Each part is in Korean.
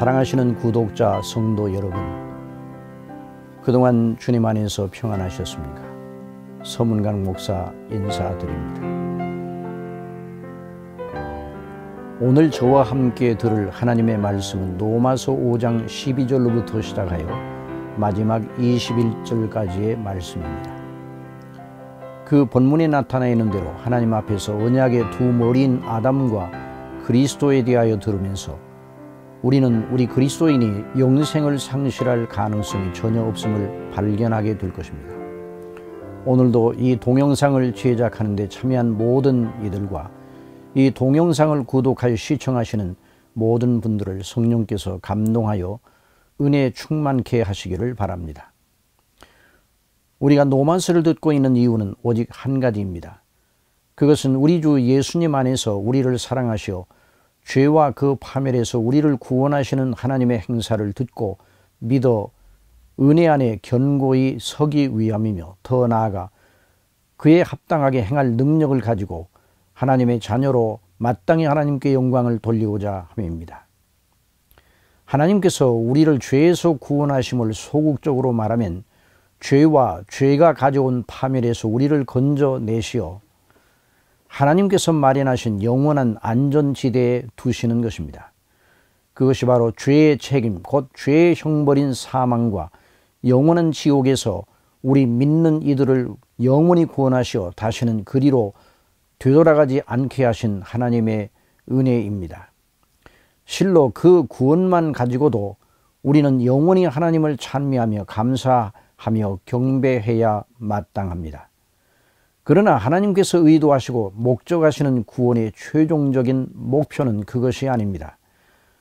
사랑하시는 구독자 성도 여러분, 그동안 주님 안에서 평안하셨습니까? 서문강 목사 인사드립니다. 오늘 저와 함께 들을 하나님의 말씀은 로마서 5장 12절로부터 시작하여 마지막 21절까지의 말씀입니다. 그 본문에 나타나 있는 대로 하나님 앞에서 언약의 두 머리인 아담과 그리스도에 대하여 들으면서 우리는 우리 그리스도인이 영생을 상실할 가능성이 전혀 없음을 발견하게 될 것입니다. 오늘도 이 동영상을 제작하는 데 참여한 모든 이들과 이 동영상을 구독하여 시청하시는 모든 분들을 성령께서 감동하여 은혜 충만케 하시기를 바랍니다. 우리가 노만스를 듣고 있는 이유는 오직 한 가지입니다. 그것은 우리 주 예수님 안에서 우리를 사랑하시어 죄와 그 파멸에서 우리를 구원하시는 하나님의 행사를 듣고 믿어 은혜 안에 견고히 서기 위함이며 더 나아가 그에 합당하게 행할 능력을 가지고 하나님의 자녀로 마땅히 하나님께 영광을 돌리고자 함입니다. 하나님께서 우리를 죄에서 구원하심을 소극적으로 말하면 죄와 죄가 가져온 파멸에서 우리를 건져내시어 하나님께서 마련하신 영원한 안전지대에 두시는 것입니다. 그것이 바로 죄의 책임, 곧 죄의 형벌인 사망과 영원한 지옥에서 우리 믿는 이들을 영원히 구원하시어 다시는 그리로 되돌아가지 않게 하신 하나님의 은혜입니다. 실로 그 구원만 가지고도 우리는 영원히 하나님을 찬미하며 감사하며 경배해야 마땅합니다. 그러나 하나님께서 의도하시고 목적하시는 구원의 최종적인 목표는 그것이 아닙니다.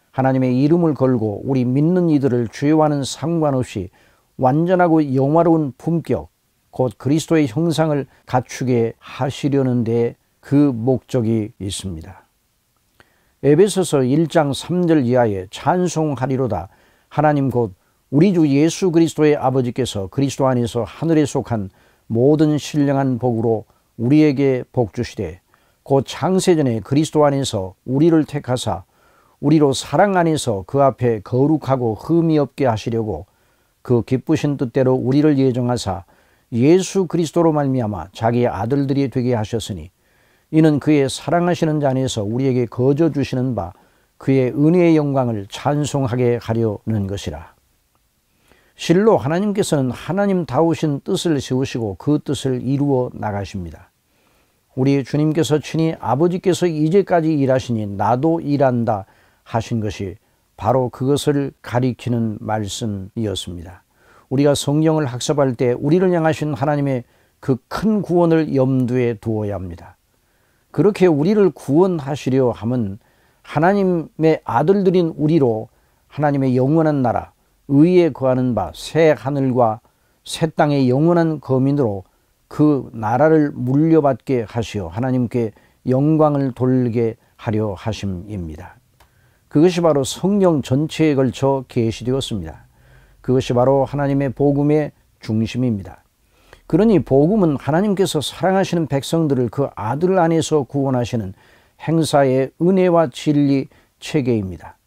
하나님의 이름을 걸고 우리 믿는 이들을 죄와는 상관없이 완전하고 영화로운 품격, 곧 그리스도의 형상을 갖추게 하시려는데 그 목적이 있습니다. 에베소서 1장 3절 이하에 찬송하리로다 하나님 곧 우리 주 예수 그리스도의 아버지께서 그리스도 안에서 하늘에 속한 모든 신령한 복으로 우리에게 복 주시되 곧 창세전에 그리스도 안에서 우리를 택하사 우리로 사랑 안에서 그 앞에 거룩하고 흠이 없게 하시려고 그 기쁘신 뜻대로 우리를 예정하사 예수 그리스도로 말미암아 자기 의 아들들이 되게 하셨으니 이는 그의 사랑하시는 자 안에서 우리에게 거저 주시는 바 그의 은혜의 영광을 찬송하게 하려는 것이라. 실로 하나님께서는 하나님다우신 뜻을 세우시고 그 뜻을 이루어 나가십니다. 우리 주님께서 친히 아버지께서 이제까지 일하시니 나도 일한다 하신 것이 바로 그것을 가리키는 말씀이었습니다. 우리가 성경을 학습할 때 우리를 향하신 하나님의 그 큰 구원을 염두에 두어야 합니다. 그렇게 우리를 구원하시려 함은 하나님의 아들들인 우리로 하나님의 영원한 나라, 의에 거하는 바 새 하늘과 새 땅의 영원한 거민으로 그 나라를 물려받게 하시어 하나님께 영광을 돌게 하려 하심입니다. 그것이 바로 성경 전체에 걸쳐 계시되었습니다. 그것이 바로 하나님의 복음의 중심입니다. 그러니 복음은 하나님께서 사랑하시는 백성들을 그 아들 안에서 구원하시는 행사의 은혜와 진리 체계입니다.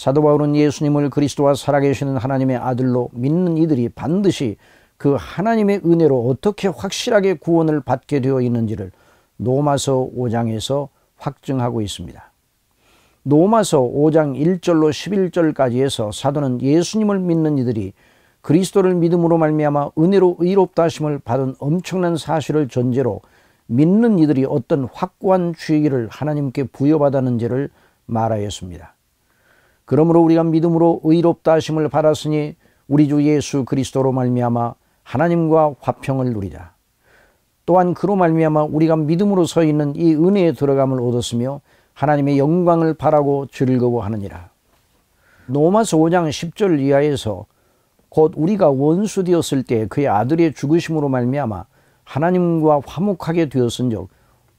사도 바울은 예수님을 그리스도와 살아계시는 하나님의 아들로 믿는 이들이 반드시 그 하나님의 은혜로 어떻게 확실하게 구원을 받게 되어 있는지를 노마서 5장에서 확증하고 있습니다. 노마서 5장 1절로 11절까지에서 사도는 예수님을 믿는 이들이 그리스도를 믿음으로 말미암아 은혜로 의롭다 하심을 받은 엄청난 사실을 전제로 믿는 이들이 어떤 확고한 주의를 하나님께 부여받았는지를 말하였습니다. 그러므로 우리가 믿음으로 의롭다 하심을 받았으니 우리 주 예수 그리스도로 말미암아 하나님과 화평을 누리라. 또한 그로 말미암아 우리가 믿음으로 서 있는 이 은혜의 들어감을 얻었으며 하나님의 영광을 바라고 즐거워하느니라. 노마서 5장 10절 이하에서 곧 우리가 원수 되었을 때 그의 아들의 죽으심으로 말미암아 하나님과 화목하게 되었은즉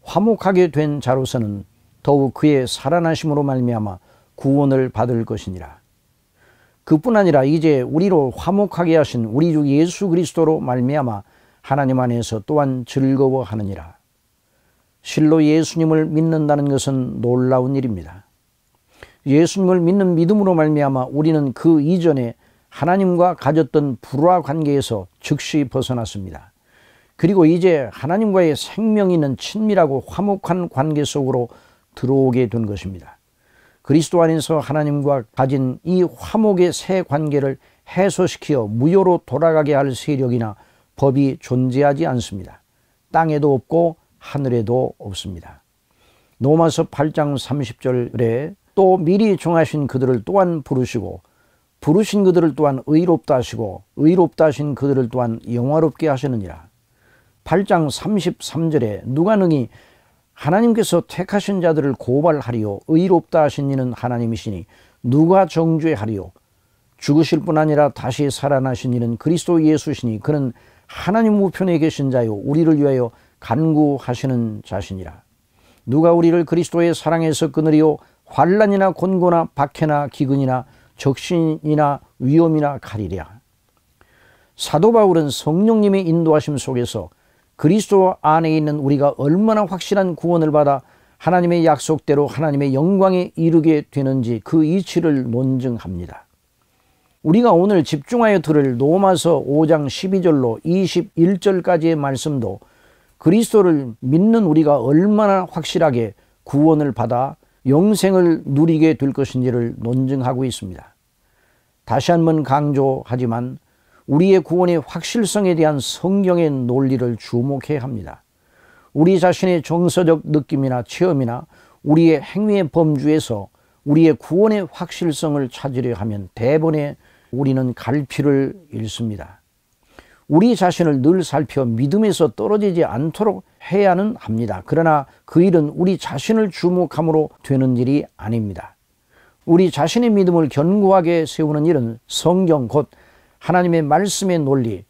화목하게 된 자로서는 더욱 그의 살아나심으로 말미암아 구원을 받을 것이니라. 그뿐 아니라 이제 우리로 화목하게 하신 우리 주 예수 그리스도로 말미암아 하나님 안에서 또한 즐거워하느니라. 실로 예수님을 믿는다는 것은 놀라운 일입니다. 예수님을 믿는 믿음으로 말미암아 우리는 그 이전에 하나님과 가졌던 불화 관계에서 즉시 벗어났습니다. 그리고 이제 하나님과의 생명 있는 친밀하고 화목한 관계 속으로 들어오게 된 것입니다. 그리스도 안에서 하나님과 가진 이 화목의 새 관계를 해소시켜 무효로 돌아가게 할 세력이나 법이 존재하지 않습니다. 땅에도 없고 하늘에도 없습니다. 노마서 8장 30절에 또 미리 정하신 그들을 또한 부르시고 부르신 그들을 또한 의롭다 하시고 의롭다 하신 그들을 또한 영화롭게 하시느니라. 8장 33절에 누가 능히 하나님께서 택하신 자들을 고발하리요 의롭다 하신 이는 하나님이시니 누가 정죄하리요 죽으실 뿐 아니라 다시 살아나신 이는 그리스도 예수시니 그는 하나님 우편에 계신 자요 우리를 위하여 간구하시는 자신이라 누가 우리를 그리스도의 사랑에서 끊으리요 환란이나 곤고나 박해나 기근이나 적신이나 위험이나 가리랴 사도 바울은 성령님의 인도하심 속에서 그리스도 안에 있는 우리가 얼마나 확실한 구원을 받아 하나님의 약속대로 하나님의 영광에 이르게 되는지 그 이치를 논증합니다. 우리가 오늘 집중하여 들을 로마서 5장 12절로 21절까지의 말씀도 그리스도를 믿는 우리가 얼마나 확실하게 구원을 받아 영생을 누리게 될 것인지를 논증하고 있습니다. 다시 한 번 강조하지만 우리의 구원의 확실성에 대한 성경의 논리를 주목해야 합니다. 우리 자신의 정서적 느낌이나 체험이나 우리의 행위의 범주에서 우리의 구원의 확실성을 찾으려 하면 대번에 우리는 갈피를 잃습니다. 우리 자신을 늘 살펴 믿음에서 떨어지지 않도록 해야는 합니다. 그러나 그 일은 우리 자신을 주목함으로 되는 일이 아닙니다. 우리 자신의 믿음을 견고하게 세우는 일은 성경 곧 하나님의 말씀의 논리,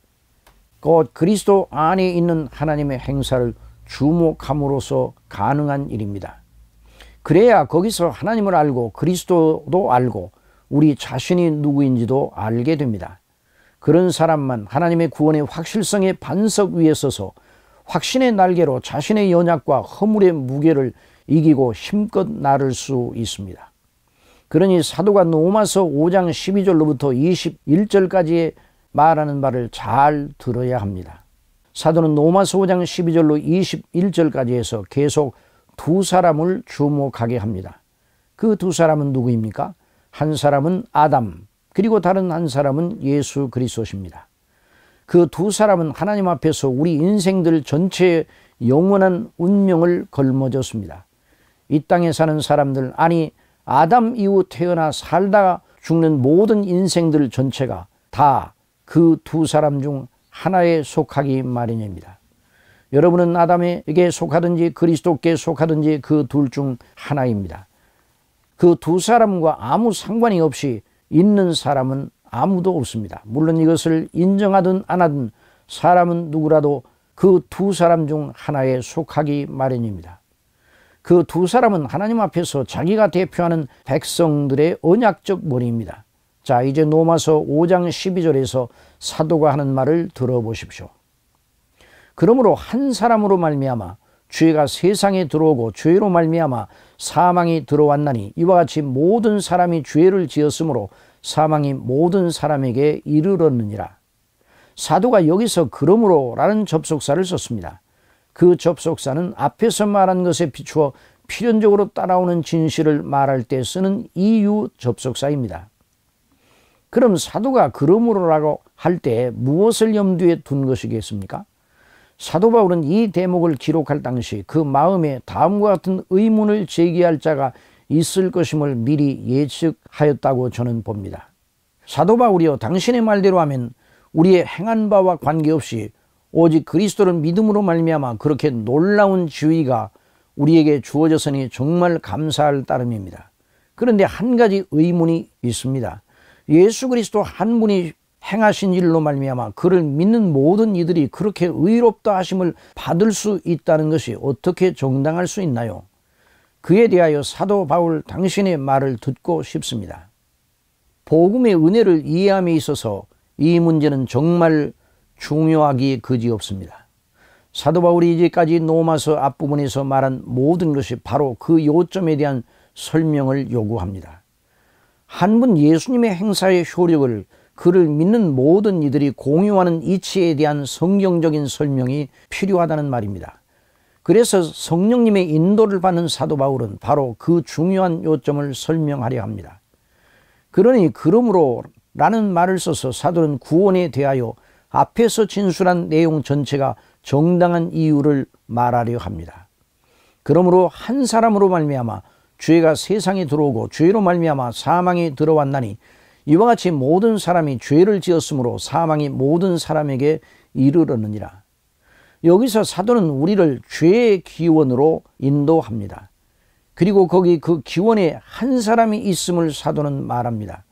곧 그리스도 안에 있는 하나님의 행사를 주목함으로써 가능한 일입니다. 그래야 거기서 하나님을 알고 그리스도도 알고 우리 자신이 누구인지도 알게 됩니다. 그런 사람만 하나님의 구원의 확실성의 반석 위에 서서 확신의 날개로 자신의 연약과 허물의 무게를 이기고 힘껏 나를 수 있습니다. 그러니 사도가 로마서 5장 12절로부터 21절까지의 말하는 말을 잘 들어야 합니다. 사도는 로마서 5장 12절로 21절까지 해서 계속 두 사람을 주목하게 합니다. 그 두 사람은 누구입니까? 한 사람은 아담, 그리고 다른 한 사람은 예수 그리스도십니다. 그 두 사람은 하나님 앞에서 우리 인생들 전체의 영원한 운명을 걸머졌습니다. 이 땅에 사는 사람들, 아니 아담 이후 태어나 살다가 죽는 모든 인생들 전체가 다 그 두 사람 중 하나에 속하기 마련입니다. 여러분은 아담에게 속하든지 그리스도께 속하든지 그 둘 중 하나입니다. 그 두 사람과 아무 상관이 없이 있는 사람은 아무도 없습니다. 물론 이것을 인정하든 안 하든 사람은 누구라도 그 두 사람 중 하나에 속하기 마련입니다. 그두 사람은 하나님 앞에서 자기가 대표하는 백성들의 언약적 머리입니다. 자, 이제 로마서 5장 12절에서 사도가 하는 말을 들어보십시오. 그러므로 한 사람으로 말미암아 죄가 세상에 들어오고 죄로 말미암아 사망이 들어왔나니 이와 같이 모든 사람이 죄를 지었으므로 사망이 모든 사람에게 이르렀느니라. 사도가 여기서 그러므로라는 접속사를 썼습니다. 그 접속사는 앞에서 말한 것에 비추어 필연적으로 따라오는 진실을 말할 때 쓰는 이유 접속사입니다. 그럼 사도가 그러므로라고 할 때 무엇을 염두에 둔 것이겠습니까? 사도 바울은 이 대목을 기록할 당시 그 마음에 다음과 같은 의문을 제기할 자가 있을 것임을 미리 예측하였다고 저는 봅니다. 사도 바울이요 당신의 말대로 하면 우리의 행한 바와 관계없이 오직 그리스도를 믿음으로 말미암아 그렇게 놀라운 지위가 우리에게 주어져서니 정말 감사할 따름입니다. 그런데 한 가지 의문이 있습니다. 예수 그리스도 한 분이 행하신 일로 말미암아 그를 믿는 모든 이들이 그렇게 의롭다 하심을 받을 수 있다는 것이 어떻게 정당할 수 있나요? 그에 대하여 사도 바울 당신의 말을 듣고 싶습니다. 복음의 은혜를 이해함에 있어서 이 문제는 정말 중요하기 그지없습니다. 사도 바울이 이제까지 노마서 앞부분에서 말한 모든 것이 바로 그 요점에 대한 설명을 요구합니다. 한 분 예수님의 행사의 효력을 그를 믿는 모든 이들이 공유하는 이치에 대한 성경적인 설명이 필요하다는 말입니다. 그래서 성령님의 인도를 받는 사도 바울은 바로 그 중요한 요점을 설명하려 합니다. 그러니 그러므로 라는 말을 써서 사도는 구원에 대하여 앞에서 진술한 내용 전체가 정당한 이유를 말하려 합니다. 그러므로 한 사람으로 말미암아 죄가 세상에 들어오고 죄로 말미암아 사망이 들어왔나니 이와 같이 모든 사람이 죄를 지었으므로 사망이 모든 사람에게 이르렀느니라. 여기서 사도는 우리를 죄의 기원으로 인도합니다. 그리고 거기 그 기원에 한 사람이 있음을 사도는 말합니다.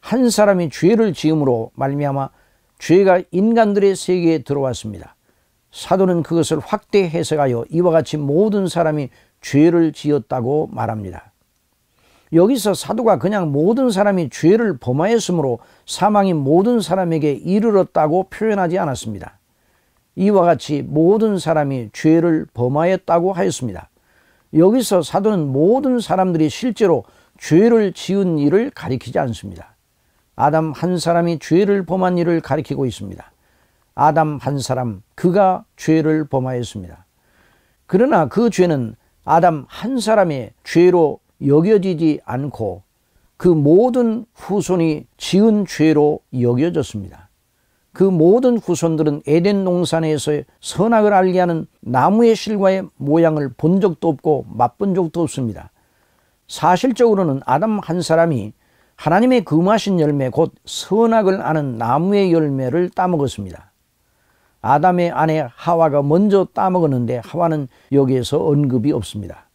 한 사람이 죄를 지음으로 말미암아 죄가 인간들의 세계에 들어왔습니다. 사도는 그것을 확대 해석하여 이와 같이 모든 사람이 죄를 지었다고 말합니다. 여기서 사도가 그냥 모든 사람이 죄를 범하였으므로 사망이 모든 사람에게 이르렀다고 표현하지 않았습니다. 이와 같이 모든 사람이 죄를 범하였다고 하였습니다. 여기서 사도는 모든 사람들이 실제로 죄를 지은 일을 가리키지 않습니다. 아담 한 사람이 죄를 범한 일을 가리키고 있습니다. 아담 한 사람, 그가 죄를 범하였습니다. 그러나 그 죄는 아담 한 사람의 죄로 여겨지지 않고 그 모든 후손이 지은 죄로 여겨졌습니다. 그 모든 후손들은 에덴 농산에서 선악을 알게 하는 나무의 실과의 모양을 본 적도 없고 맛본 적도 없습니다. 사실적으로는 아담 한 사람이 하나님의 금하신 열매 곧 선악을 아는 나무의 열매를 따먹었습니다. 아담의 아내 하와가 먼저 따먹었는데 하와는 여기에서 언급이 없습니다.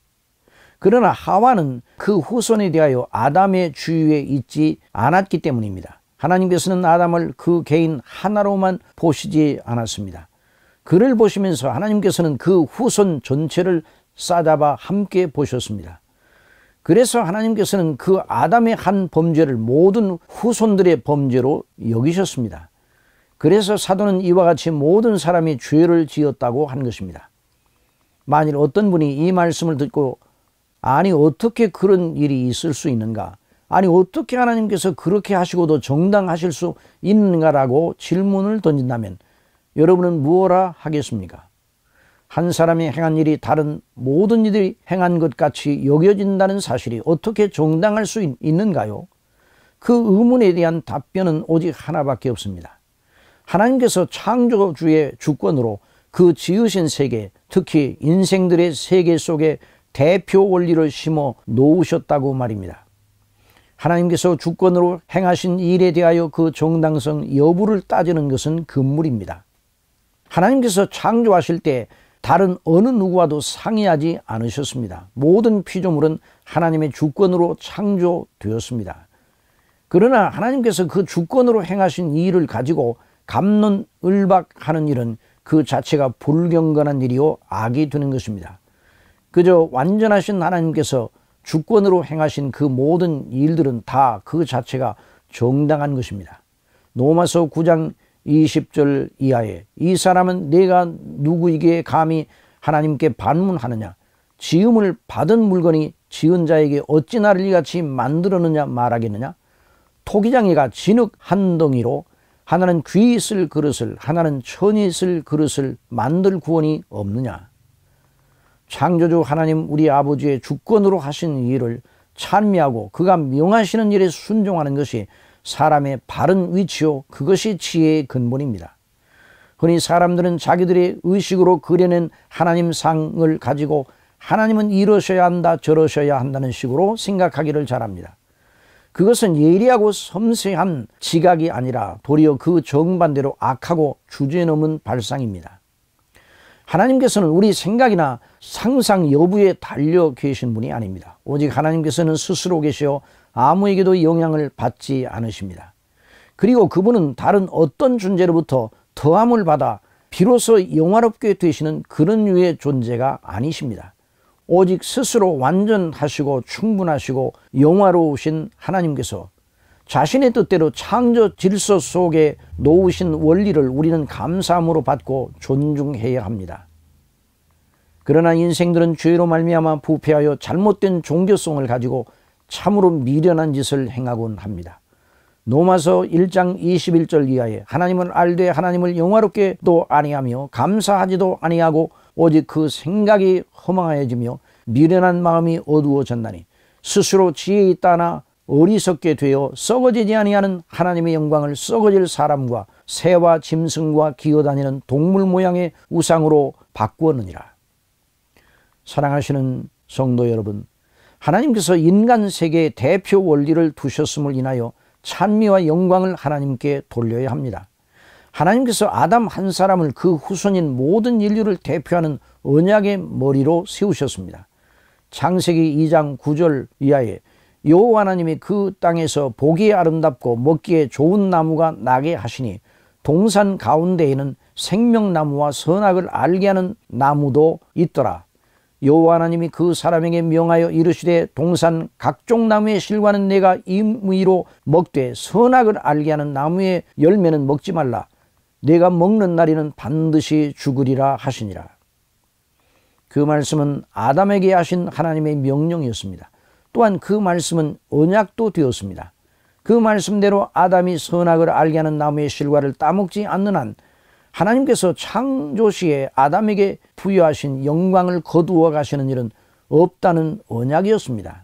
그러나 하와는 그 후손에 대하여 아담의 주위에 있지 않았기 때문입니다. 하나님께서는 아담을 그 개인 하나로만 보시지 않았습니다. 그를 보시면서 하나님께서는 그 후손 전체를 싸잡아 함께 보셨습니다. 그래서 하나님께서는 그 아담의 한 범죄를 모든 후손들의 범죄로 여기셨습니다. 그래서 사도는 이와 같이 모든 사람이 죄를 지었다고 한 것입니다. 만일 어떤 분이 이 말씀을 듣고 아니 어떻게 그런 일이 있을 수 있는가? 아니 어떻게 하나님께서 그렇게 하시고도 정당하실 수 있는가라고 질문을 던진다면 여러분은 무엇라 하겠습니까? 한 사람이 행한 일이 다른 모든 이들이 행한 것 같이 여겨진다는 사실이 어떻게 정당할 수 있는가요? 그 의문에 대한 답변은 오직 하나밖에 없습니다. 하나님께서 창조주의 주권으로 그 지으신 세계, 특히 인생들의 세계 속에 대표 원리를 심어 놓으셨다고 말입니다. 하나님께서 주권으로 행하신 일에 대하여 그 정당성 여부를 따지는 것은 금물입니다. 하나님께서 창조하실 때 다른 어느 누구와도 상의하지 않으셨습니다. 모든 피조물은 하나님의 주권으로 창조되었습니다. 그러나 하나님께서 그 주권으로 행하신 일을 가지고 감론을박하는 일은 그 자체가 불경건한 일이요 악이 되는 것입니다. 그저 완전하신 하나님께서 주권으로 행하신 그 모든 일들은 다 그 자체가 정당한 것입니다. 노마서 9장 20절 이하에 이 사람은 내가 누구에게 감히 하나님께 반문하느냐 지음을 받은 물건이 지은 자에게 어찌 나를 이같이 만들었느냐 말하겠느냐 토기장이가 진흙 한 덩이로 하나는 귀 있을 그릇을 하나는 천이 있을 그릇을 만들 구원이 없느냐 창조주 하나님 우리 아버지의 주권으로 하신 일을 찬미하고 그가 명하시는 일에 순종하는 것이 사람의 바른 위치요 그것이 지혜의 근본입니다. 흔히 사람들은 자기들의 의식으로 그려낸 하나님 상을 가지고 하나님은 이러셔야 한다 저러셔야 한다는 식으로 생각하기를 잘합니다. 그것은 예리하고 섬세한 지각이 아니라 도리어 그 정반대로 악하고 주제넘은 발상입니다. 하나님께서는 우리 생각이나 상상 여부에 달려 계신 분이 아닙니다. 오직 하나님께서는 스스로 계시어 아무에게도 영향을 받지 않으십니다. 그리고 그분은 다른 어떤 존재로부터 더함을 받아 비로소 영화롭게 되시는 그런 유의 존재가 아니십니다. 오직 스스로 완전하시고 충분하시고 영화로우신 하나님께서 자신의 뜻대로 창조 질서 속에 놓으신 원리를 우리는 감사함으로 받고 존중해야 합니다. 그러나 인생들은 죄로 말미암아 부패하여 잘못된 종교성을 가지고 참으로 미련한 짓을 행하곤 합니다. 노마서 1장 21절 이하에 하나님을 알되 하나님을 영화롭게도 아니하며 감사하지도 아니하고 오직 그 생각이 허망하지며 미련한 마음이 어두워졌나니 스스로 지혜 있다나 어리석게 되어 썩어지지 아니하는 하나님의 영광을 썩어질 사람과 새와 짐승과 기어다니는 동물 모양의 우상으로 바꾸었느니라. 사랑하시는 성도 여러분, 하나님께서 인간 세계의 대표 원리를 두셨음을 인하여 찬미와 영광을 하나님께 돌려야 합니다. 하나님께서 아담 한 사람을 그 후손인 모든 인류를 대표하는 언약의 머리로 세우셨습니다. 창세기 2장 9절 이하에 여호와 하나님이 그 땅에서 보기에 아름답고 먹기에 좋은 나무가 나게 하시니 동산 가운데에는 생명나무와 선악을 알게 하는 나무도 있더라. 여호와 하나님이 그 사람에게 명하여 이르시되 동산 각종 나무의 실과는 내가 임의로 먹되 선악을 알게 하는 나무의 열매는 먹지 말라 내가 먹는 날에는 반드시 죽으리라 하시니라 그 말씀은 아담에게 하신 하나님의 명령이었습니다 또한 그 말씀은 언약도 되었습니다 그 말씀대로 아담이 선악을 알게 하는 나무의 실과를 따먹지 않는 한 하나님께서 창조시에 아담에게 부여하신 영광을 거두어 가시는 일은 없다는 언약이었습니다.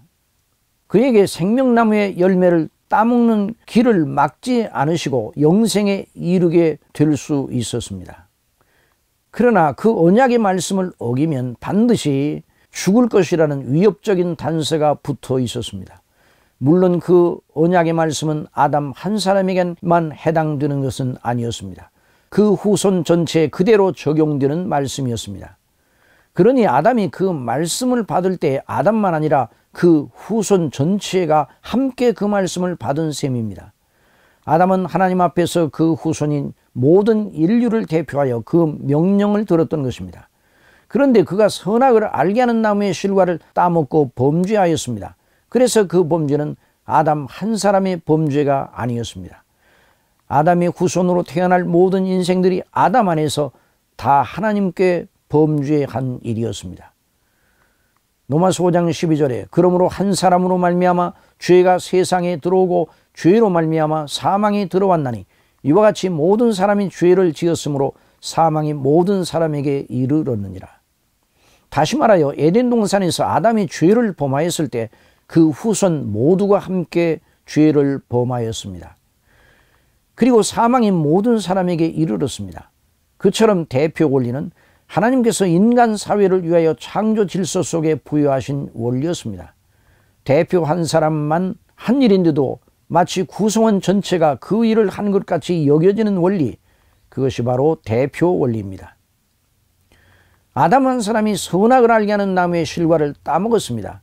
그에게 생명나무의 열매를 따먹는 길을 막지 않으시고 영생에 이르게 될 수 있었습니다. 그러나 그 언약의 말씀을 어기면 반드시 죽을 것이라는 위협적인 단서가 붙어 있었습니다. 물론 그 언약의 말씀은 아담 한 사람에게만 해당되는 것은 아니었습니다. 그 후손 전체에 그대로 적용되는 말씀이었습니다. 그러니 아담이 그 말씀을 받을 때 아담만 아니라 그 후손 전체가 함께 그 말씀을 받은 셈입니다. 아담은 하나님 앞에서 그 후손인 모든 인류를 대표하여 그 명령을 들었던 것입니다. 그런데 그가 선악을 알게 하는 나무의 실과를 따먹고 범죄하였습니다. 그래서 그 범죄는 아담 한 사람의 범죄가 아니었습니다. 아담의 후손으로 태어날 모든 인생들이 아담 안에서 다 하나님께 범죄한 일이었습니다. 노마서 5장 12절에 그러므로 한 사람으로 말미암아 죄가 세상에 들어오고 죄로 말미암아 사망이 들어왔나니 이와 같이 모든 사람이 죄를 지었으므로 사망이 모든 사람에게 이르렀느니라. 다시 말하여 에덴 동산에서 아담이 죄를 범하였을 때 그 후손 모두가 함께 죄를 범하였습니다. 그리고 사망이 모든 사람에게 이르렀습니다. 그처럼 대표 원리는 하나님께서 인간 사회를 위하여 창조 질서 속에 부여하신 원리였습니다. 대표 한 사람만 한 일인데도 마치 구성원 전체가 그 일을 한 것 같이 여겨지는 원리, 그것이 바로 대표 원리입니다. 아담 한 사람이 선악을 알게 하는 나무의 실과를 따먹었습니다.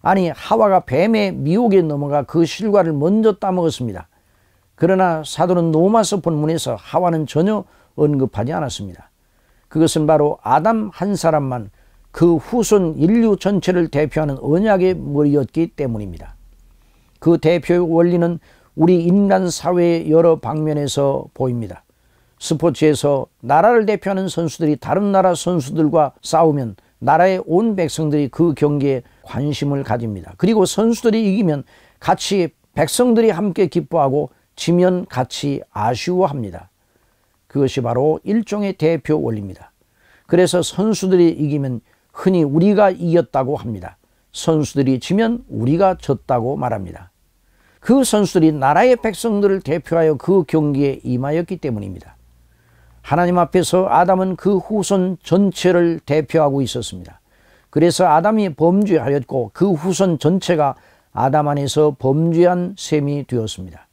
아니, 하와가 뱀의 미혹에 넘어가 그 실과를 먼저 따먹었습니다. 그러나 사도는 노마서 본문에서 하와는 전혀 언급하지 않았습니다. 그것은 바로 아담 한 사람만 그 후손 인류 전체를 대표하는 언약의 머리였기 때문입니다. 그 대표의 원리는 우리 인간 사회의 여러 방면에서 보입니다. 스포츠에서 나라를 대표하는 선수들이 다른 나라 선수들과 싸우면 나라의 온 백성들이 그 경기에 관심을 가집니다. 그리고 선수들이 이기면 같이 백성들이 함께 기뻐하고 지면 같이 아쉬워합니다. 그것이 바로 일종의 대표 원리입니다. 그래서 선수들이 이기면 흔히 우리가 이겼다고 합니다. 선수들이 지면 우리가 졌다고 말합니다. 그 선수들이 나라의 백성들을 대표하여 그 경기에 임하였기 때문입니다. 하나님 앞에서 아담은 그 후손 전체를 대표하고 있었습니다. 그래서 아담이 범죄하였고 그 후손 전체가 아담 안에서 범죄한 셈이 되었습니다.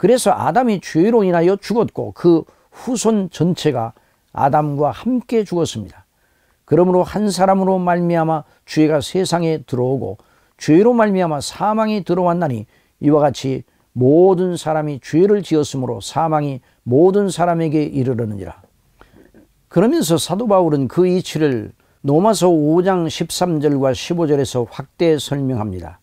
그래서 아담이 죄로 인하여 죽었고 그 후손 전체가 아담과 함께 죽었습니다. 그러므로 한 사람으로 말미암아 죄가 세상에 들어오고 죄로 말미암아 사망이 들어왔나니 이와 같이 모든 사람이 죄를 지었으므로 사망이 모든 사람에게 이르르느니라. 그러면서 사도 바울은 그 이치를 로마서 5장 13절과 15절에서 확대 설명합니다.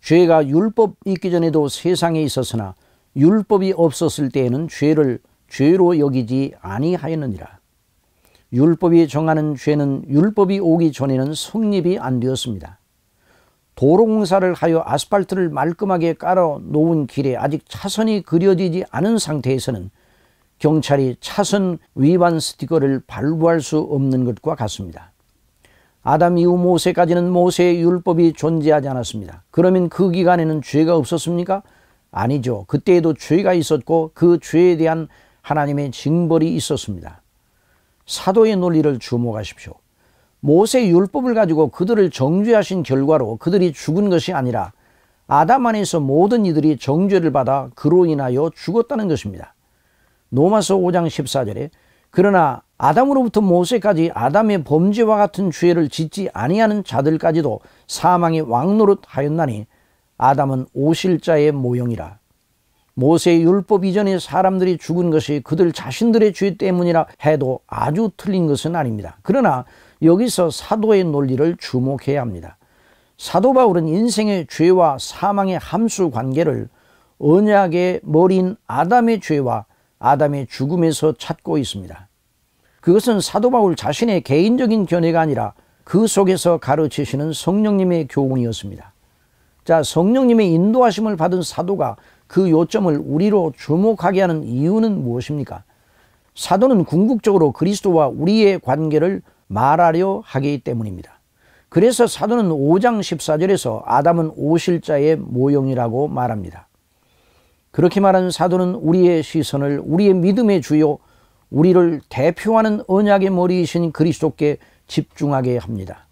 죄가 율법 있기 전에도 세상에 있었으나 율법이 없었을 때에는 죄를 죄로 여기지 아니하였느니라. 율법이 정하는 죄는 율법이 오기 전에는 성립이 안 되었습니다. 도로공사를 하여 아스팔트를 말끔하게 깔아 놓은 길에 아직 차선이 그려지지 않은 상태에서는 경찰이 차선 위반 스티커를 발부할 수 없는 것과 같습니다. 아담 이후 모세까지는 모세의 율법이 존재하지 않았습니다. 그러면 그 기간에는 죄가 없었습니까? 아니죠. 그때에도 죄가 있었고 그 죄에 대한 하나님의 징벌이 있었습니다. 사도의 논리를 주목하십시오. 모세 율법을 가지고 그들을 정죄하신 결과로 그들이 죽은 것이 아니라 아담 안에서 모든 이들이 정죄를 받아 그로 인하여 죽었다는 것입니다. 노마서 5장 14절에 그러나 아담으로부터 모세까지 아담의 범죄와 같은 죄를 짓지 아니하는 자들까지도 사망의 왕노릇 하였나니 아담은 오실자의 모형이라. 모세의 율법 이전에 사람들이 죽은 것이 그들 자신들의 죄 때문이라 해도 아주 틀린 것은 아닙니다. 그러나 여기서 사도의 논리를 주목해야 합니다. 사도 바울은 인생의 죄와 사망의 함수 관계를 언약의 머린 아담의 죄와 아담의 죽음에서 찾고 있습니다. 그것은 사도 바울 자신의 개인적인 견해가 아니라 그 속에서 가르치시는 성령님의 교훈이었습니다. 자, 성령님의 인도하심을 받은 사도가 그 요점을 우리로 주목하게 하는 이유는 무엇입니까? 사도는 궁극적으로 그리스도와 우리의 관계를 말하려 하기 때문입니다. 그래서 사도는 5장 14절에서 아담은 오실자의 모형이라고 말합니다. 그렇게 말하는 사도는 우리의 시선을 우리의 믿음의 주요 우리를 대표하는 언약의 머리이신 그리스도께 집중하게 합니다.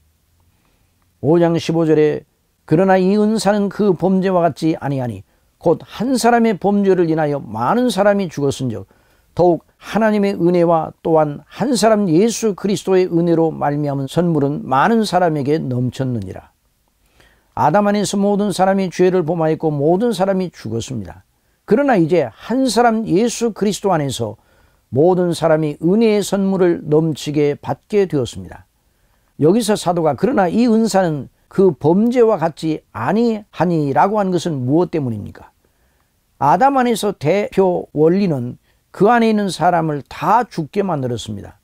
5장 15절에 그러나 이 은사는 그 범죄와 같지 아니하니 곧 한 사람의 범죄를 인하여 많은 사람이 죽었은즉 더욱 하나님의 은혜와 또한 한 사람 예수 그리스도의 은혜로 말미암은 선물은 많은 사람에게 넘쳤느니라. 아담 안에서 모든 사람이 죄를 범하였고 모든 사람이 죽었습니다. 그러나 이제 한 사람 예수 그리스도 안에서 모든 사람이 은혜의 선물을 넘치게 받게 되었습니다. 여기서 사도가 그러나 이 은사는 그 범죄와 같이 아니하니라고 한 것은 무엇 때문입니까? 아담 안에서 대표 원리는 그 안에 있는 사람을 다 죽게 만들었습니다.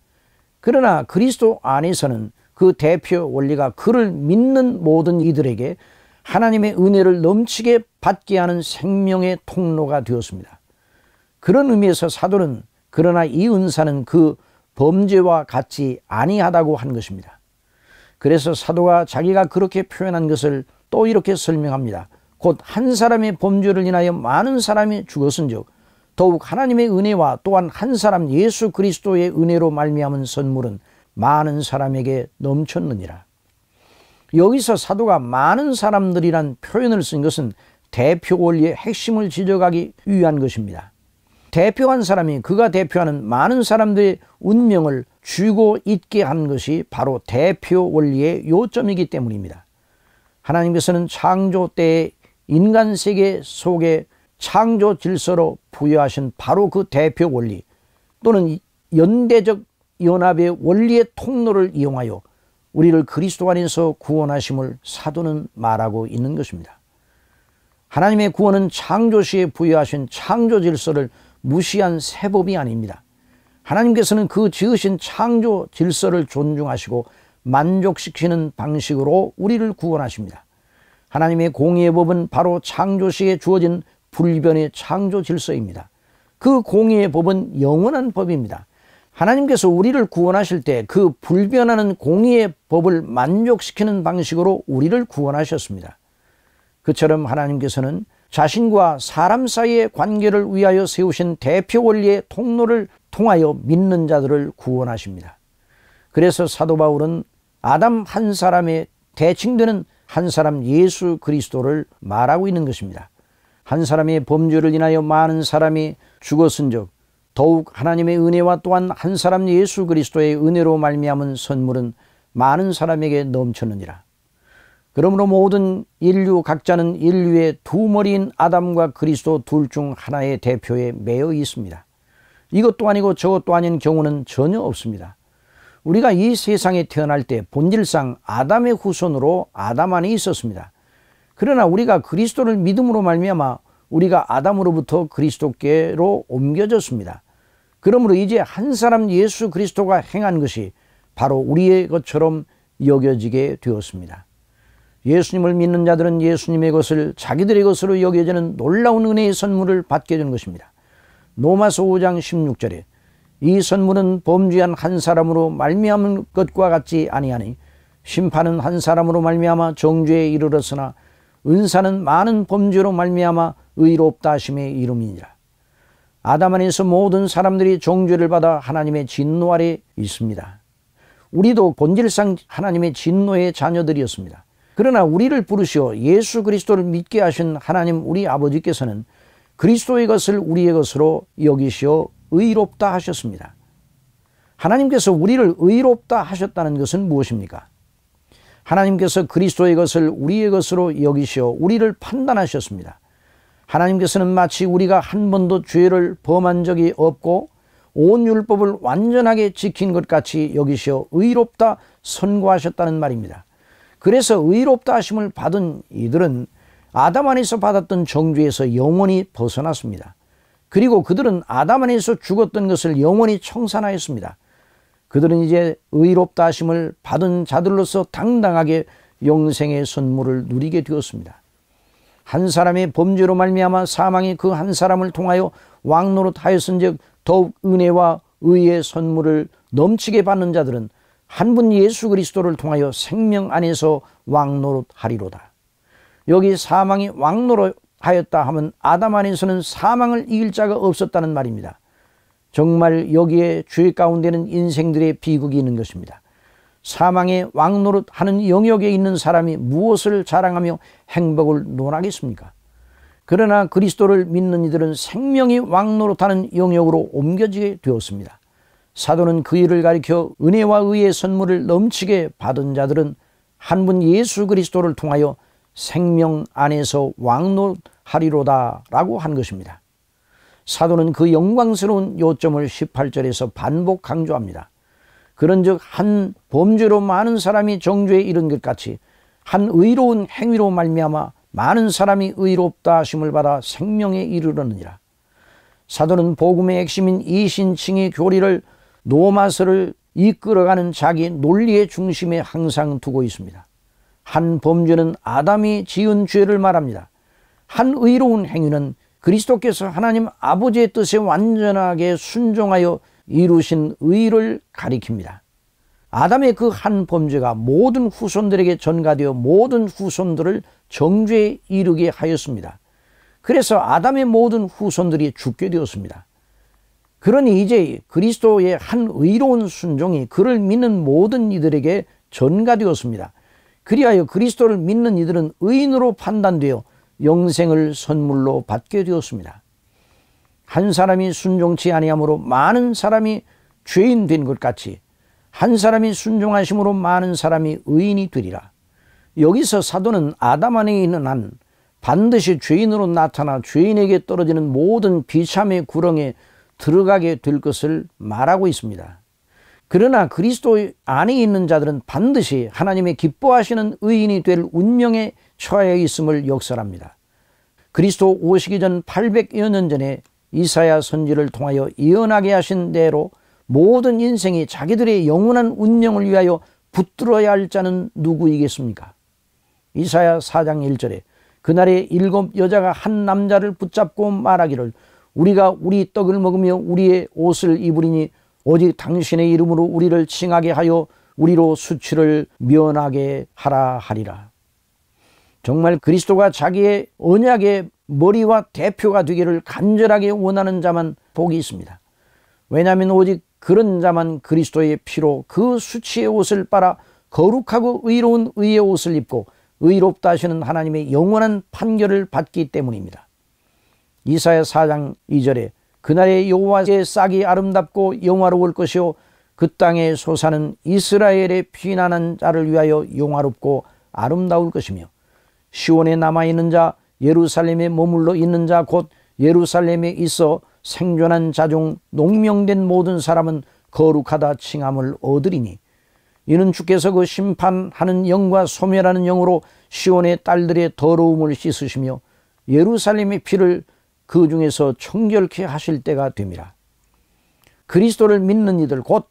그러나 그리스도 안에서는 그 대표 원리가 그를 믿는 모든 이들에게 하나님의 은혜를 넘치게 받게 하는 생명의 통로가 되었습니다. 그런 의미에서 사도는 그러나 이 은사는 그 범죄와 같이 아니하다고 한 것입니다. 그래서 사도가 자기가 그렇게 표현한 것을 또 이렇게 설명합니다. 곧 한 사람의 범죄를 인하여 많은 사람이 죽었은즉 더욱 하나님의 은혜와 또한 한 사람 예수 그리스도의 은혜로 말미암은 선물은 많은 사람에게 넘쳤느니라. 여기서 사도가 많은 사람들이란 표현을 쓴 것은 대표 원리의 핵심을 지적하기 위한 것입니다. 대표한 사람이 그가 대표하는 많은 사람들의 운명을 쥐고 있게 한 것이 바로 대표 원리의 요점이기 때문입니다. 하나님께서는 창조 때 인간 세계 속에 창조 질서로 부여하신 바로 그 대표 원리 또는 연대적 연합의 원리의 통로를 이용하여 우리를 그리스도 안에서 구원하심을 사도는 말하고 있는 것입니다. 하나님의 구원은 창조 시에 부여하신 창조 질서를 무시한 세법이 아닙니다. 하나님께서는 그 지으신 창조 질서를 존중하시고 만족시키는 방식으로 우리를 구원하십니다. 하나님의 공의의 법은 바로 창조 시에 주어진 불변의 창조 질서입니다. 그 공의의 법은 영원한 법입니다. 하나님께서 우리를 구원하실 때 그 불변하는 공의의 법을 만족시키는 방식으로 우리를 구원하셨습니다. 그처럼 하나님께서는 자신과 사람 사이의 관계를 위하여 세우신 대표 원리의 통로를 통하여 믿는 자들을 구원하십니다. 그래서 사도 바울은 아담 한 사람의 대칭되는 한 사람 예수 그리스도를 말하고 있는 것입니다. 한 사람의 범죄를 인하여 많은 사람이 죽었은즉 더욱 하나님의 은혜와 또한 한 사람 예수 그리스도의 은혜로 말미암은 선물은 많은 사람에게 넘쳤느니라. 그러므로 모든 인류 각자는 인류의 두 머리인 아담과 그리스도 둘 중 하나의 대표에 매여 있습니다. 이것도 아니고 저것도 아닌 경우는 전혀 없습니다. 우리가 이 세상에 태어날 때 본질상 아담의 후손으로 아담 안에 있었습니다. 그러나 우리가 그리스도를 믿음으로 말미암아 우리가 아담으로부터 그리스도께로 옮겨졌습니다. 그러므로 이제 한 사람 예수 그리스도가 행한 것이 바로 우리의 것처럼 여겨지게 되었습니다. 예수님을 믿는 자들은 예수님의 것을 자기들의 것으로 여겨지는 놀라운 은혜의 선물을 받게 된 것입니다. 노마서 5장 16절에 이 선물은 범죄한 한 사람으로 말미암은 것과 같지 아니하니 심판은 한 사람으로 말미암아 정죄에 이르렀으나 은사는 많은 범죄로 말미암아 의롭다 하심의 이름이니라. 아담 안에서 모든 사람들이 정죄를 받아 하나님의 진노 아래 있습니다. 우리도 본질상 하나님의 진노의 자녀들이었습니다. 그러나 우리를 부르시어 예수 그리스도를 믿게 하신 하나님 우리 아버지께서는 그리스도의 것을 우리의 것으로 여기시어 의롭다 하셨습니다. 하나님께서 우리를 의롭다 하셨다는 것은 무엇입니까? 하나님께서 그리스도의 것을 우리의 것으로 여기시어 우리를 판단하셨습니다. 하나님께서는 마치 우리가 한 번도 죄를 범한 적이 없고 온 율법을 완전하게 지킨 것 같이 여기시어 의롭다 선고하셨다는 말입니다. 그래서 의롭다 하심을 받은 이들은 아담 안에서 받았던 정죄에서 영원히 벗어났습니다. 그리고 그들은 아담 안에서 죽었던 것을 영원히 청산하였습니다. 그들은 이제 의롭다 하심을 받은 자들로서 당당하게 영생의 선물을 누리게 되었습니다. 한 사람의 범죄로 말미암아 사망이 그 한 사람을 통하여 왕노릇 하였은즉 더욱 은혜와 의의 선물을 넘치게 받는 자들은 한 분 예수 그리스도를 통하여 생명 안에서 왕노릇 하리로다. 여기 사망이 왕노로 하였다 하면 아담 안에서는 사망을 이길 자가 없었다는 말입니다. 정말 여기에 죄 가운데는 인생들의 비극이 있는 것입니다. 사망의 왕노릇 하는 영역에 있는 사람이 무엇을 자랑하며 행복을 논하겠습니까? 그러나 그리스도를 믿는 이들은 생명이 왕노릇 하는 영역으로 옮겨지게 되었습니다. 사도는 그 일을 가리켜 은혜와 의의 선물을 넘치게 받은 자들은 한 분 예수 그리스도를 통하여 생명 안에서 왕노하리로다 라고 한 것입니다. 사도는 그 영광스러운 요점을 18절에서 반복 강조합니다. 그런 즉한 범죄로 많은 사람이 정죄에 이른 것 같이 한 의로운 행위로 말미암아 많은 사람이 의롭다 하심을 받아 생명에 이르르느니라. 사도는 복음의 핵심인 이신칭의 교리를 노마서를 이끌어가는 자기 논리의 중심에 항상 두고 있습니다. 한 범죄는 아담이 지은 죄를 말합니다. 한 의로운 행위는 그리스도께서 하나님 아버지의 뜻에 완전하게 순종하여 이루신 의를 가리킵니다. 아담의 그 한 범죄가 모든 후손들에게 전가되어 모든 후손들을 정죄에 이르게 하였습니다. 그래서 아담의 모든 후손들이 죽게 되었습니다. 그러니 이제 그리스도의 한 의로운 순종이 그를 믿는 모든 이들에게 전가되었습니다. 그리하여 그리스도를 믿는 이들은 의인으로 판단되어 영생을 선물로 받게 되었습니다. 한 사람이 순종치 아니함으로 많은 사람이 죄인 된 것 같이 한 사람이 순종하심으로 많은 사람이 의인이 되리라. 여기서 사도는 아담 안에 있는 한 반드시 죄인으로 나타나 죄인에게 떨어지는 모든 비참의 구렁에 들어가게 될 것을 말하고 있습니다. 그러나 그리스도 안에 있는 자들은 반드시 하나님의 기뻐하시는 의인이 될 운명에 처해 있음을 역설합니다. 그리스도 오시기 전 800여 년 전에 이사야 선지를 통하여 예언하게 하신 대로 모든 인생이 자기들의 영원한 운명을 위하여 붙들어야 할 자는 누구이겠습니까? 이사야 4장 1절에 그날에 일곱 여자가 한 남자를 붙잡고 말하기를 우리가 우리 떡을 먹으며 우리의 옷을 입으리니 오직 당신의 이름으로 우리를 칭하게 하여 우리로 수치를 면하게 하라 하리라. 정말 그리스도가 자기의 언약의 머리와 대표가 되기를 간절하게 원하는 자만 복이 있습니다. 왜냐하면 오직 그런 자만 그리스도의 피로 그 수치의 옷을 빨아 거룩하고 의로운 의의 옷을 입고 의롭다 하시는 하나님의 영원한 판결을 받기 때문입니다. 이사야 4장 2절에 그날의 여호와의 싹이 아름답고 영화로울 것이요 그 땅의 소사는 이스라엘의 피난한 자를 위하여 영화롭고 아름다울 것이며 시온에 남아 있는 자 예루살렘에 머물러 있는 자 곧 예루살렘에 있어 생존한 자 중 농명된 모든 사람은 거룩하다 칭함을 얻으리니 이는 주께서 그 심판하는 영과 소멸하는 영으로 시온의 딸들의 더러움을 씻으시며 예루살렘의 피를 그 중에서 청결케 하실 때가 됩이라 그리스도를 믿는 이들 곧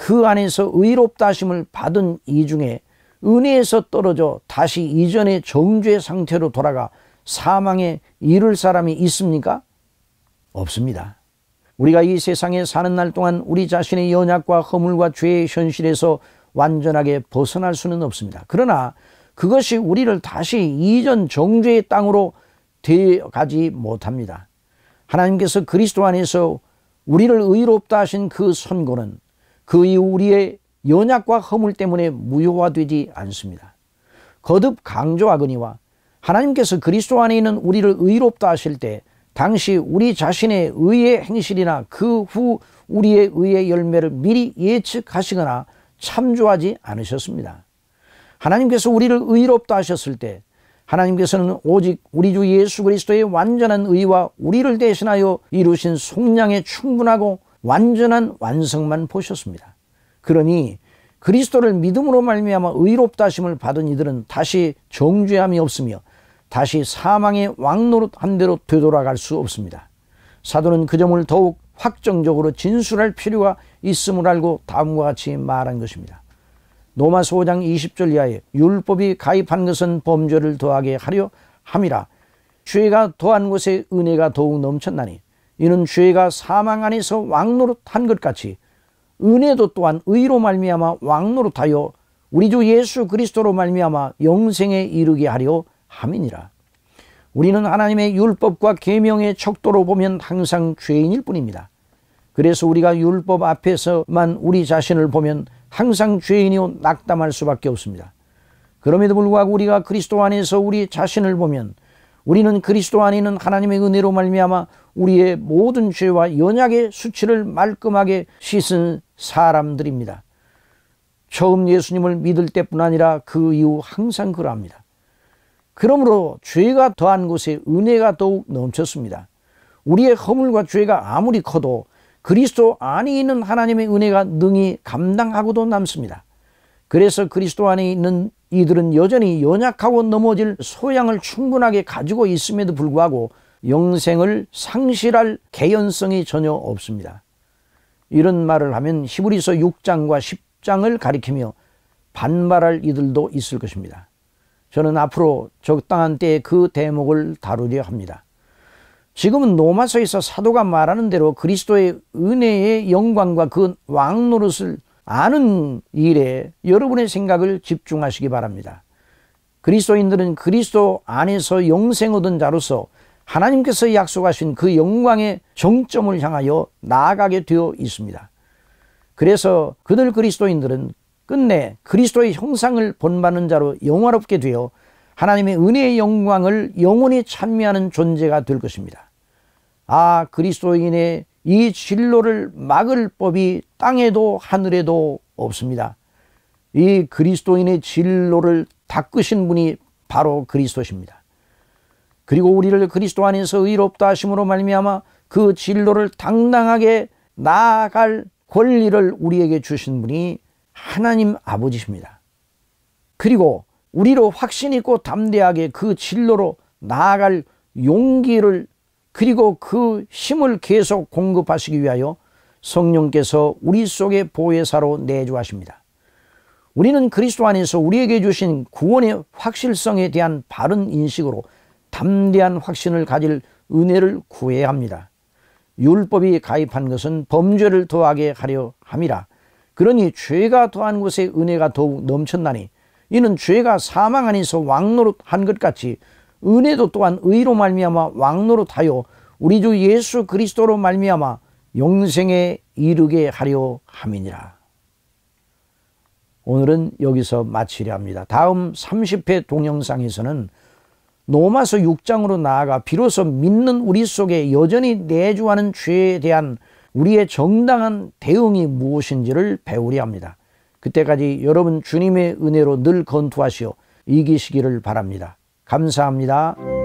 그 안에서 의롭다 하심을 받은 이 중에 은혜에서 떨어져 다시 이전의 정죄 상태로 돌아가 사망에 이를 사람이 있습니까? 없습니다. 우리가 이 세상에 사는 날 동안 우리 자신의 연약과 허물과 죄의 현실에서 완전하게 벗어날 수는 없습니다. 그러나 그것이 우리를 다시 이전 정죄의 땅으로 되어가지 못합니다. 하나님께서 그리스도 안에서 우리를 의롭다 하신 그 선고는 그 이후 우리의 연약과 허물 때문에 무효화되지 않습니다. 거듭 강조하거니와 하나님께서 그리스도 안에 있는 우리를 의롭다 하실 때 당시 우리 자신의 의의 행실이나 그 후 우리의 의의 열매를 미리 예측하시거나 참조하지 않으셨습니다. 하나님께서 우리를 의롭다 하셨을 때 하나님께서는 오직 우리 주 예수 그리스도의 완전한 의와 우리를 대신하여 이루신 속량에 충분하고 완전한 완성만 보셨습니다. 그러니 그리스도를 믿음으로 말미암아 의롭다 하심을 받은 이들은 다시 정죄함이 없으며 다시 사망의 왕노릇한 대로 되돌아갈 수 없습니다. 사도는 그 점을 더욱 확정적으로 진술할 필요가 있음을 알고 다음과 같이 말한 것입니다. 노마서 5장 20절 이하에 율법이 가입한 것은 범죄를 더하게 하려 함이라 죄가 더한 곳에 은혜가 더욱 넘쳤나니 이는 죄가 사망 안에서 왕노릇한 것 같이 은혜도 또한 의로 말미암아 왕노릇하여 우리 주 예수 그리스도로 말미암아 영생에 이르게 하려 함이니라. 우리는 하나님의 율법과 계명의 척도로 보면 항상 죄인일 뿐입니다. 그래서 우리가 율법 앞에서만 우리 자신을 보면 항상 죄인이요 낙담할 수밖에 없습니다. 그럼에도 불구하고 우리가 그리스도 안에서 우리 자신을 보면 우리는 그리스도 안에 있는 하나님의 은혜로 말미암아 우리의 모든 죄와 연약의 수치를 말끔하게 씻은 사람들입니다. 처음 예수님을 믿을 때뿐 아니라 그 이후 항상 그러합니다. 그러므로 죄가 더한 곳에 은혜가 더욱 넘쳤습니다. 우리의 허물과 죄가 아무리 커도 그리스도 안에 있는 하나님의 은혜가 능히 감당하고도 남습니다. 그래서 그리스도 안에 있는 이들은 여전히 연약하고 넘어질 소양을 충분하게 가지고 있음에도 불구하고 영생을 상실할 개연성이 전혀 없습니다. 이런 말을 하면 히브리서 6장과 10장을 가리키며 반발할 이들도 있을 것입니다. 저는 앞으로 적당한 때에 그 대목을 다루려 합니다. 지금은 로마서에서 사도가 말하는 대로 그리스도의 은혜의 영광과 그 왕노릇을 아는 일에 여러분의 생각을 집중하시기 바랍니다. 그리스도인들은 그리스도 안에서 영생 얻은 자로서 하나님께서 약속하신 그 영광의 정점을 향하여 나아가게 되어 있습니다. 그래서 그들 그리스도인들은 끝내 그리스도의 형상을 본받는 자로 영화롭게 되어 하나님의 은혜의 영광을 영원히 찬미하는 존재가 될 것입니다. 아 그리스도인의 이 진로를 막을 법이 땅에도 하늘에도 없습니다. 이 그리스도인의 진로를 닦으신 분이 바로 그리스도십니다. 그리고 우리를 그리스도 안에서 의롭다 하심으로 말미암아 그 진로를 당당하게 나아갈 권리를 우리에게 주신 분이 하나님 아버지십니다. 그리고 우리로 확신 있고 담대하게 그 진로로 나아갈 용기를 그리고 그 힘을 계속 공급하시기 위하여 성령께서 우리 속에 보혜사로 내주하십니다. 우리는 그리스도 안에서 우리에게 주신 구원의 확실성에 대한 바른 인식으로 담대한 확신을 가질 은혜를 구해야 합니다. 율법이 가입한 것은 범죄를 더하게 하려 함이라. 그러니 죄가 더한 곳에 은혜가 더욱 넘쳤나니 이는 죄가 사망 안에서 왕노릇한 것 같이 은혜도 또한 의로 말미암아 왕로로 타요 우리 주 예수 그리스도로 말미암아 영생에 이르게 하려 함이니라. 오늘은 여기서 마치려 합니다. 다음 30회 동영상에서는 로마서 6장으로 나아가 비로소 믿는 우리 속에 여전히 내주하는 죄에 대한 우리의 정당한 대응이 무엇인지를 배우려 합니다. 그때까지 여러분 주님의 은혜로 늘 건투하시어 이기시기를 바랍니다. 감사합니다.